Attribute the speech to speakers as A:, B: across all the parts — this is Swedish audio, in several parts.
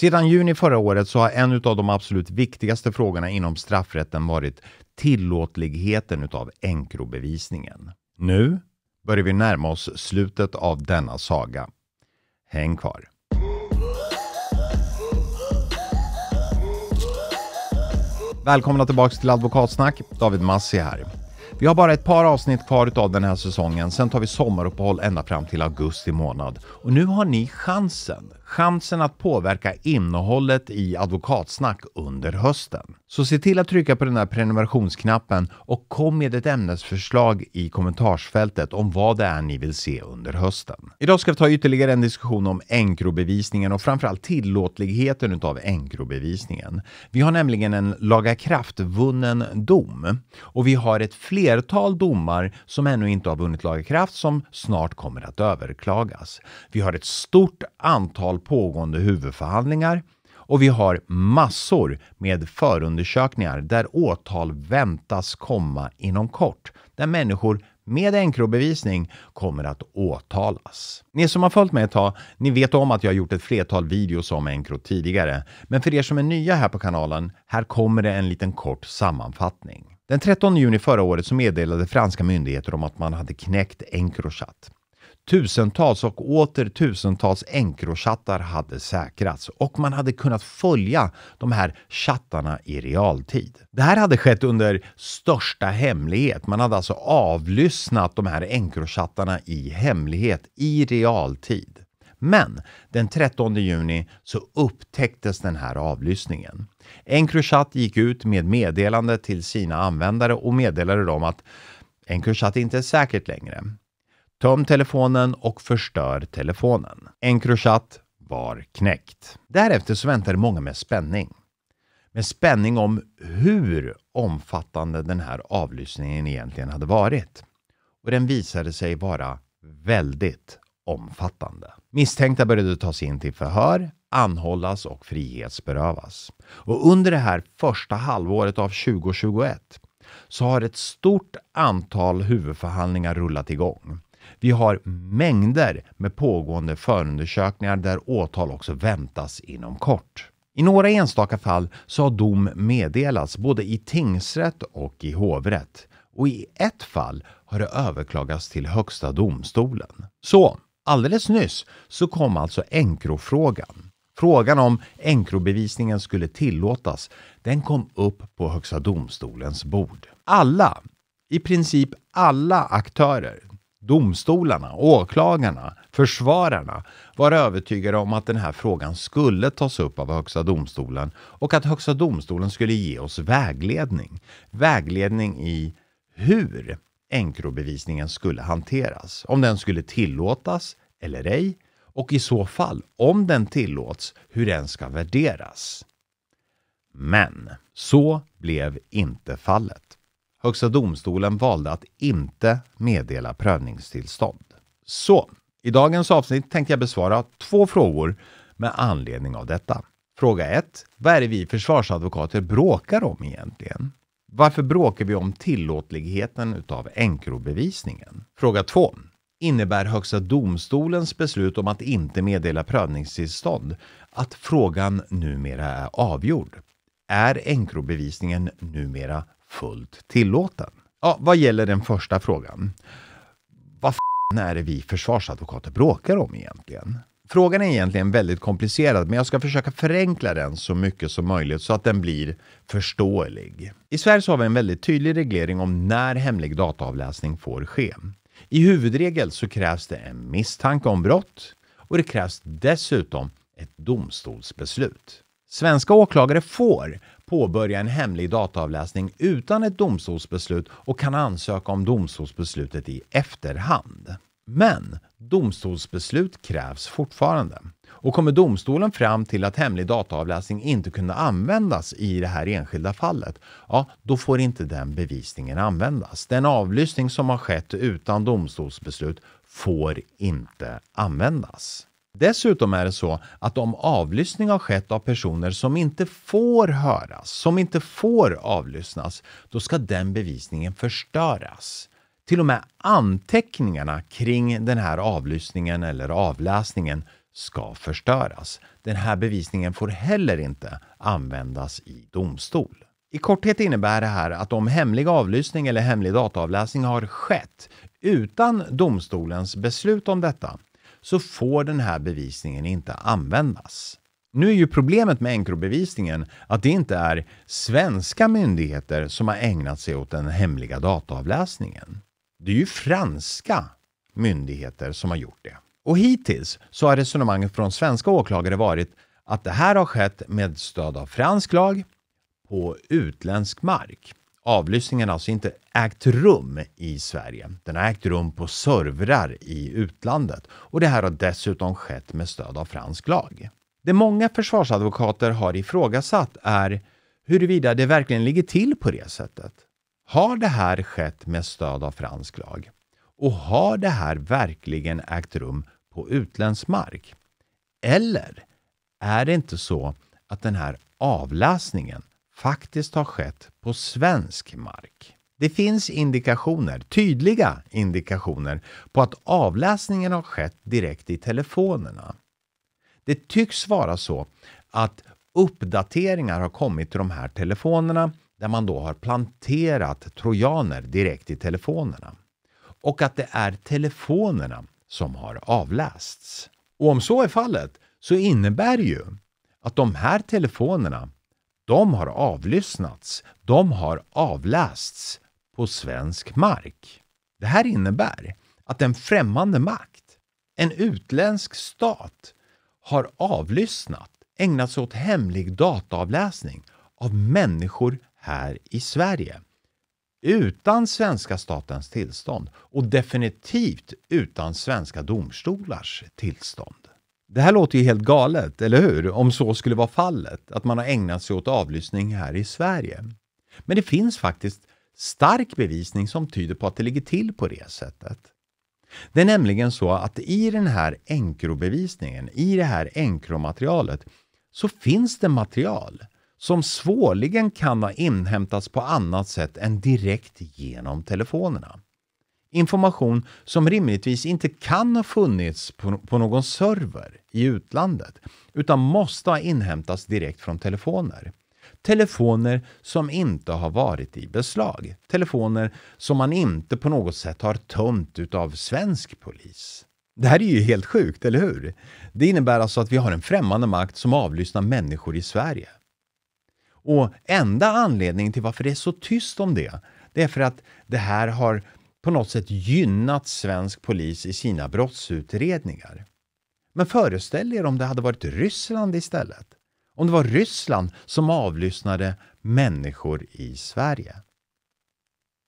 A: Sedan juni förra året så har en av de absolut viktigaste frågorna inom straffrätten varit tillåtligheten utav enkrobevisningen. Nu börjar vi närma oss slutet av denna saga. Häng kvar! Välkomna tillbaks till Advokatsnack. David Massi här. Vi har bara ett par avsnitt kvar av den här säsongen. Sen tar vi sommaruppehåll ända fram till augusti månad. Och nu har ni chansen chansen att påverka innehållet i advokatsnack under hösten. Så se till att trycka på den här prenumerationsknappen och kom med ett ämnesförslag i kommentarsfältet om vad det är ni vill se under hösten. Idag ska vi ta ytterligare en diskussion om enkrobevisningen och framförallt tillåtligheten utav enkrobevisningen. Vi har nämligen en lagakraftvunnen dom och vi har ett flertal domar som ännu inte har vunnit lagakraft som snart kommer att överklagas. Vi har ett stort antal antal pågående huvudförhandlingar och vi har massor med förundersökningar där åtal väntas komma inom kort, där människor med enkelbevisning kommer att åtalas. Ni som har följt mig ett tag, ni vet om att jag har gjort ett flertal videos om Encro tidigare. Men för er som är nya här på kanalen, här kommer det en liten kort sammanfattning. Den 13 juni förra året så meddelade franska myndigheter om att man hade knäckt Encrochat. Tusentals och åter tusentals Encrochattar hade säkrats och man hade kunnat följa de här chattarna i realtid. Det här hade skett under största hemlighet. Man hade alltså avlyssnat de här Encrochattarna i hemlighet i realtid. Men den 13 juni så upptäcktes den här avlyssningen. Encrochat gick ut med meddelande till sina användare och meddelade dem att Encrochat inte är säkert längre. Töm telefonen och förstör telefonen. Encrochat var knäckt. Därefter så väntade många med spänning. Med spänning om hur omfattande den här avlyssningen egentligen hade varit. Och den visade sig vara väldigt omfattande. Misstänkta började tas in till förhör, anhållas och frihetsberövas. Och under det här första halvåret av 2021 så har ett stort antal huvudförhandlingar rullat igång vi har mängder med pågående förundersökningar där åtal också väntas inom kort. I några enstaka fall så har dom meddelats både i tingsrätt och i hovrätt och i ett fall har det överklagats till Högsta domstolen. Så alldeles nyss så kom alltså enkrofrågan. Frågan om enkrobevisningen skulle tillåtas, den kom upp på Högsta domstolens bord. Alla, i princip alla aktörer domstolarna, åklagarna, försvararna var övertygade om att den här frågan skulle tas upp av Högsta domstolen och att Högsta domstolen skulle ge oss vägledning. Vägledning i hur enkrobevisningen skulle hanteras, om den skulle tillåtas eller ej och i så fall, om den tillåts, hur den ska värderas. Men så blev inte fallet. Högsta domstolen valde att inte meddela prövningstillstånd. Så, i dagens avsnitt tänkte jag besvara två frågor med anledning av detta. Fråga 1. Vad är det vi försvarsadvokater bråkar om egentligen? Varför bråkar vi om tillåtligheten utav enkrobevisningen? Fråga 2. Innebär Högsta domstolens beslut om att inte meddela prövningstillstånd att frågan numera är avgjord? är enkrobevisningen numera fullt tillåten? Ja, vad gäller den första frågan. Vad fan är det vi försvarsadvokater bråkar om egentligen? Frågan är egentligen väldigt komplicerad, men jag ska försöka förenkla den så mycket som möjligt så att den blir förståelig. I Sverige så har vi en väldigt tydlig reglering om när hemlig dataavläsning får ske. I huvudregel så krävs det en misstanke om brott och det krävs dessutom ett domstolsbeslut. Svenska åklagare får påbörja en hemlig dataavläsning utan ett domstolsbeslut och kan ansöka om domstolsbeslutet i efterhand. Men domstolsbeslut krävs fortfarande. Och kommer domstolen fram till att hemlig dataavläsning inte kunde användas i det här enskilda fallet, ja, då får inte den bevisningen användas. Den avlyssning som har skett utan domstolsbeslut får inte användas. Dessutom är det så att om avlyssning har skett av personer som inte får höras, som inte får avlyssnas, då ska den bevisningen förstöras. Till och med anteckningarna kring den här avlyssningen eller avläsningen ska förstöras. Den här bevisningen får heller inte användas i domstol. I korthet innebär det här att om hemlig avlyssning eller hemlig dataavläsning har skett utan domstolens beslut om detta så får den här bevisningen inte användas. Nu är ju problemet med enkelbevisningen att det inte är svenska myndigheter som har ägnat sig åt den hemliga dataavläsningen. Det är ju franska myndigheter som har gjort det. Och hittills så har resonemanget från svenska åklagare varit att det här har skett med stöd av fransk lag på utländsk mark avlyssningen alltså inte ägt rum i Sverige. Den har ägt rum på servrar i utlandet och det här har dessutom skett med stöd av fransk lag. Det många försvarsadvokater har ifrågasatt är huruvida det verkligen ligger till på det sättet. Har det här skett med stöd av fransk lag? Och har det här verkligen ägt rum på utländsk mark? Eller är det inte så att den här avläsningen faktiskt har skett på svensk mark. Det finns indikationer, tydliga indikationer, på att avläsningen har skett direkt i telefonerna. Det tycks vara så att uppdateringar har kommit till de här telefonerna där man då har planterat trojaner direkt i telefonerna. Och att det är telefonerna som har avlästs. Och om så är fallet så innebär det ju att de här telefonerna de har avlyssnats, de har avlästs på svensk mark. Det här innebär att en främmande makt, en utländsk stat, har avlyssnat, ägnat sig åt hemlig dataavläsning av människor här i Sverige. Utan svenska statens tillstånd och definitivt utan svenska domstolars tillstånd. Det här låter ju helt galet, eller hur? Om så skulle vara fallet, att man har ägnat sig åt avlyssning här i Sverige. Men det finns faktiskt stark bevisning som tyder på att det ligger till på det sättet. Det är nämligen så att i den här Encro-bevisningen, i det här Encro-materialet, så finns det material som svårligen kan ha inhämtats på annat sätt än direkt genom telefonerna information som rimligtvis inte kan ha funnits på, på någon server i utlandet, utan måste ha inhämtats direkt från telefoner. Telefoner som inte har varit i beslag. Telefoner som man inte på något sätt har tömt utav svensk polis. Det här är ju helt sjukt, eller hur? Det innebär alltså att vi har en främmande makt som avlyssnar människor i Sverige. Och enda anledningen till varför det är så tyst om det, det är för att det här har på något sätt gynnat svensk polis i sina brottsutredningar. Men föreställ er om det hade varit Ryssland istället. Om det var Ryssland som avlyssnade människor i Sverige.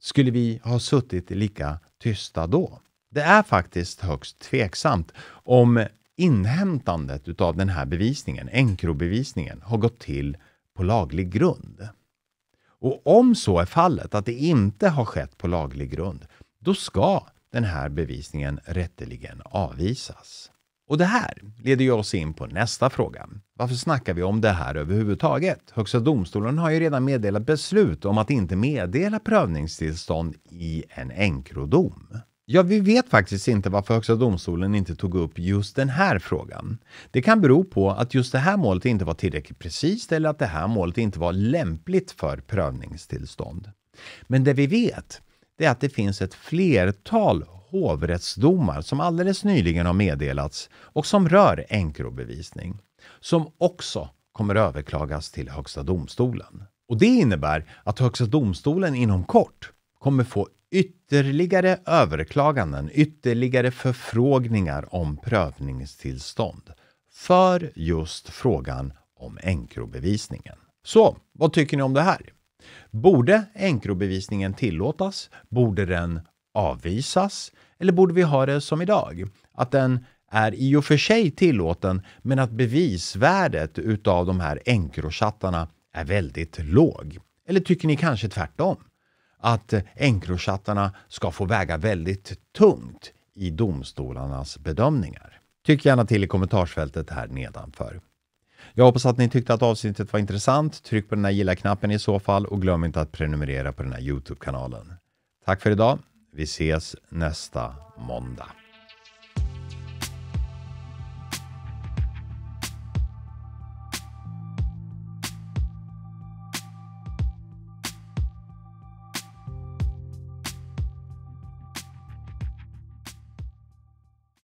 A: Skulle vi ha suttit lika tysta då? Det är faktiskt högst tveksamt om inhämtandet utav den här bevisningen, enkrobevisningen, har gått till på laglig grund. Och om så är fallet, att det inte har skett på laglig grund, då ska den här bevisningen rätteligen avvisas. Och det här leder ju oss in på nästa fråga. Varför snackar vi om det här överhuvudtaget? Högsta domstolen har ju redan meddelat beslut om att inte meddela prövningstillstånd i en enkrodom. Ja, vi vet faktiskt inte varför Högsta domstolen inte tog upp just den här frågan. Det kan bero på att just det här målet inte var tillräckligt precist eller att det här målet inte var lämpligt för prövningstillstånd. Men det vi vet det är att det finns ett flertal hovrättsdomar som alldeles nyligen har meddelats och som rör enkrobevisning, som också kommer överklagas till Högsta domstolen. Och det innebär att Högsta domstolen inom kort kommer få ytterligare överklaganden, ytterligare förfrågningar om prövningstillstånd för just frågan om enkrobevisningen. Så vad tycker ni om det här? Borde enkrobevisningen tillåtas? Borde den avvisas? Eller borde vi ha det som idag? Att den är i och för sig tillåten, men att bevisvärdet utav de här enkrochattarna är väldigt låg. Eller tycker ni kanske tvärtom? Att enkrochattarna ska få väga väldigt tungt i domstolarnas bedömningar? Tyck gärna till i kommentarsfältet här nedanför. Jag hoppas att ni tyckte att avsnittet var intressant. Tryck på den här gilla-knappen i så fall och glöm inte att prenumerera på den här Youtube-kanalen. Tack för idag. Vi ses nästa måndag.